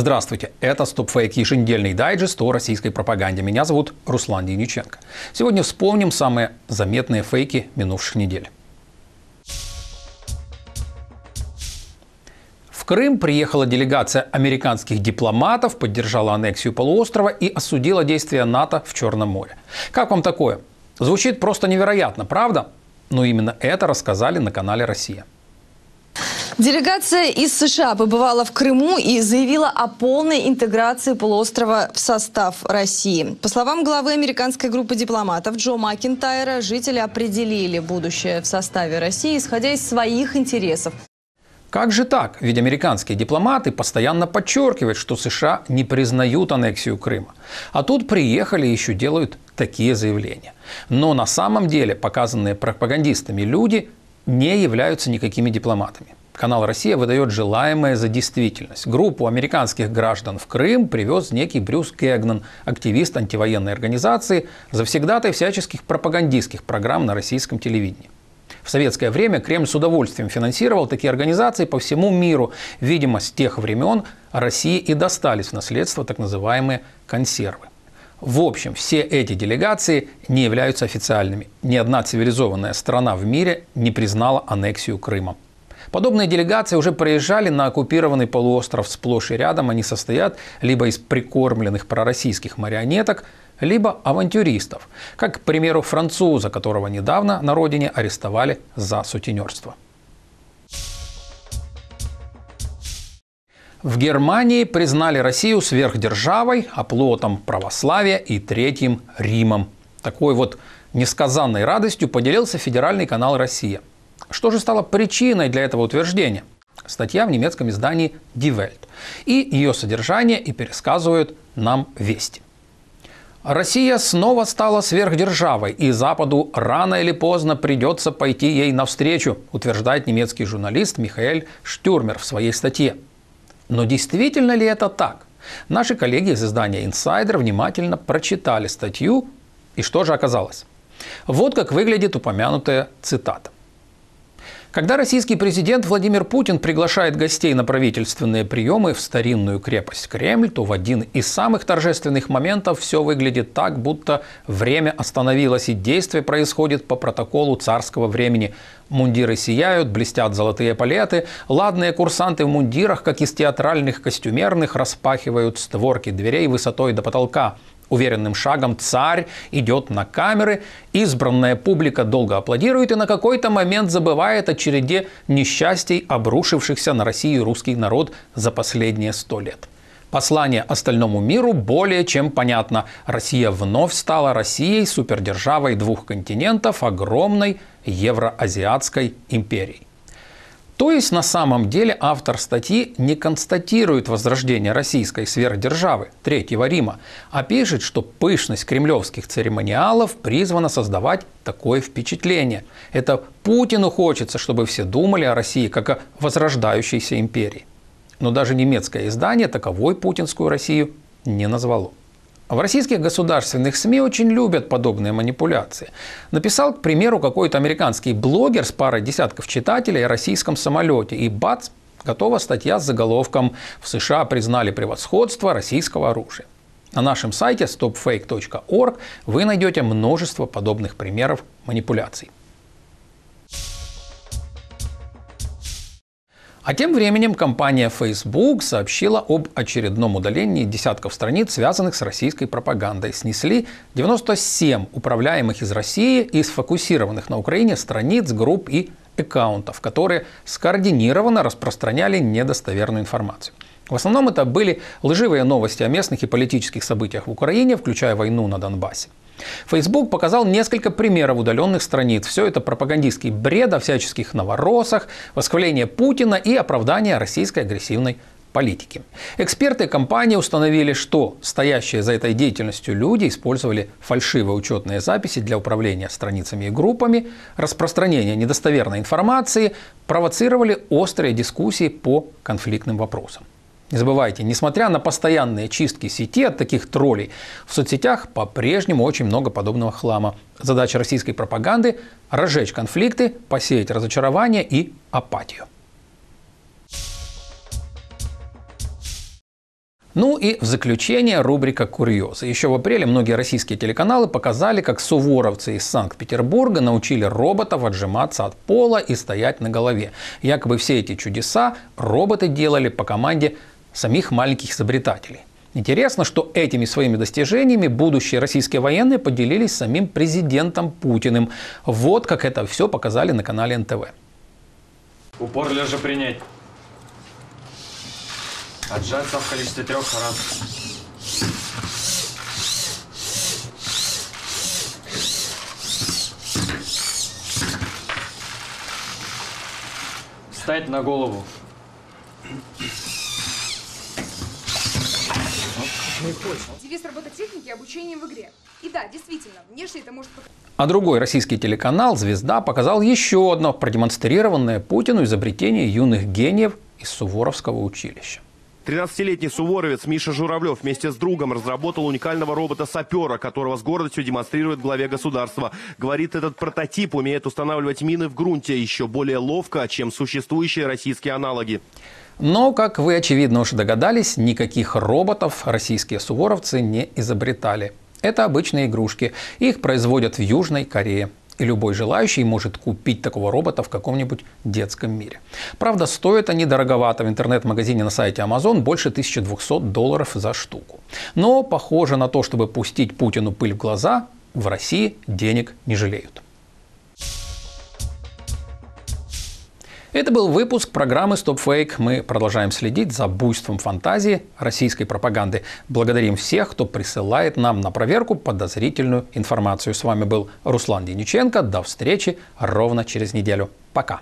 Здравствуйте, это «Стопфейк» еженедельный дайджест о российской пропаганде. Меня зовут Руслан Дениченко. Сегодня вспомним самые заметные фейки минувших недель. В Крым приехала делегация американских дипломатов, поддержала аннексию полуострова и осудила действия НАТО в Черном море. Как вам такое? Звучит просто невероятно, правда? Но именно это рассказали на канале «Россия». Делегация из США побывала в Крыму и заявила о полной интеграции полуострова в состав России. По словам главы американской группы дипломатов Джо Макинтайра, жители определили будущее в составе России, исходя из своих интересов. Как же так? Ведь американские дипломаты постоянно подчеркивают, что США не признают аннексию Крыма. А тут приехали и еще делают такие заявления. Но на самом деле показанные пропагандистами люди не являются никакими дипломатами. Канал «Россия» выдает желаемое за действительность. Группу американских граждан в Крым привез некий Брюс Кегнан, активист антивоенной организации, завсегдатай всяческих пропагандистских программ на российском телевидении. В советское время Кремль с удовольствием финансировал такие организации по всему миру. Видимо, с тех времен России и достались в наследство так называемые консервы. В общем, все эти делегации не являются официальными. Ни одна цивилизованная страна в мире не признала аннексию Крыма. Подобные делегации уже приезжали на оккупированный полуостров сплошь и рядом. Они состоят либо из прикормленных пророссийских марионеток, либо авантюристов, как, к примеру, француза, которого недавно на родине арестовали за сутенерство. В Германии признали Россию сверхдержавой, оплотом православия и Третьим Римом. Такой вот несказанной радостью поделился федеральный канал «Россия». Что же стало причиной для этого утверждения? Статья в немецком издании Die Welt. И ее содержание и пересказывают нам вести. Россия снова стала сверхдержавой, и Западу рано или поздно придется пойти ей навстречу, утверждает немецкий журналист Михаэль Штюрмер в своей статье. Но действительно ли это так? Наши коллеги из издания Insider внимательно прочитали статью, и что же оказалось? Вот как выглядит упомянутая цитата. Когда российский президент Владимир Путин приглашает гостей на правительственные приемы в старинную крепость Кремль, то в один из самых торжественных моментов все выглядит так, будто время остановилось и действие происходит по протоколу царского времени. Мундиры сияют, блестят золотые палеты, ладные курсанты в мундирах, как из театральных костюмерных, распахивают створки дверей высотой до потолка. Уверенным шагом царь идет на камеры, избранная публика долго аплодирует и на какой-то момент забывает о череде несчастий, обрушившихся на Россию и русский народ за последние сто лет. Послание остальному миру более чем понятно. Россия вновь стала Россией, супердержавой двух континентов, огромной евроазиатской империей. То есть на самом деле автор статьи не констатирует возрождение российской сверхдержавы Третьего Рима, а пишет, что пышность кремлевских церемониалов призвана создавать такое впечатление. Это Путину хочется, чтобы все думали о России как о возрождающейся империи. Но даже немецкое издание таковой путинскую Россию не назвало. В российских государственных СМИ очень любят подобные манипуляции. Написал, к примеру, какой-то американский блогер с парой десятков читателей о российском самолете, и бац, готова статья с заголовком «В США признали превосходство российского оружия». На нашем сайте stopfake.org вы найдете множество подобных примеров манипуляций. А тем временем компания Facebook сообщила об очередном удалении десятков страниц, связанных с российской пропагандой. Снесли 97 управляемых из России и сфокусированных на Украине страниц, групп и аккаунтов, которые скоординированно распространяли недостоверную информацию. В основном это были лживые новости о местных и политических событиях в Украине, включая войну на Донбассе. Facebook показал несколько примеров удаленных страниц. Все это пропагандистский бред о всяческих новоросах, восхваление Путина и оправдание российской агрессивной политики. Эксперты компании установили, что стоящие за этой деятельностью люди использовали фальшивые учетные записи для управления страницами и группами, распространения недостоверной информации, провоцировали острые дискуссии по конфликтным вопросам. Не забывайте, несмотря на постоянные чистки сети от таких троллей, в соцсетях по-прежнему очень много подобного хлама. Задача российской пропаганды – разжечь конфликты, посеять разочарование и апатию. Ну и в заключение рубрика «Курьезы». Еще в апреле многие российские телеканалы показали, как суворовцы из Санкт-Петербурга научили роботов отжиматься от пола и стоять на голове. Якобы все эти чудеса роботы делали по команде самих маленьких изобретателей. Интересно, что этими своими достижениями будущие российские военные поделились с самим президентом Путиным. Вот как это все показали на канале НТВ. Упор лежа принять. Отжаться в количестве трех раз. Встать на голову не хочет. Девиз робототехники – обучение в игре. И да, действительно, внешне это может А другой российский телеканал «Звезда» показал еще одно продемонстрированное Путину изобретение юных гениев из Суворовского училища. 13-летний суворовец Миша Журавлев вместе с другом разработал уникального робота-сапера, которого с гордостью демонстрирует главе государства. Говорит, этот прототип умеет устанавливать мины в грунте еще более ловко, чем существующие российские аналоги. Но, как вы, очевидно, уж догадались, никаких роботов российские суворовцы не изобретали. Это обычные игрушки. Их производят в Южной Корее. И любой желающий может купить такого робота в каком-нибудь детском мире. Правда, стоят они дороговато. В интернет-магазине на сайте Amazon больше 1200 долларов за штуку. Но похоже на то, чтобы пустить Путину пыль в глаза, в России денег не жалеют. Это был выпуск программы Stop Fake. Мы продолжаем следить за буйством фантазии российской пропаганды. Благодарим всех, кто присылает нам на проверку подозрительную информацию. С вами был Руслан Дениченко. До встречи ровно через неделю. Пока.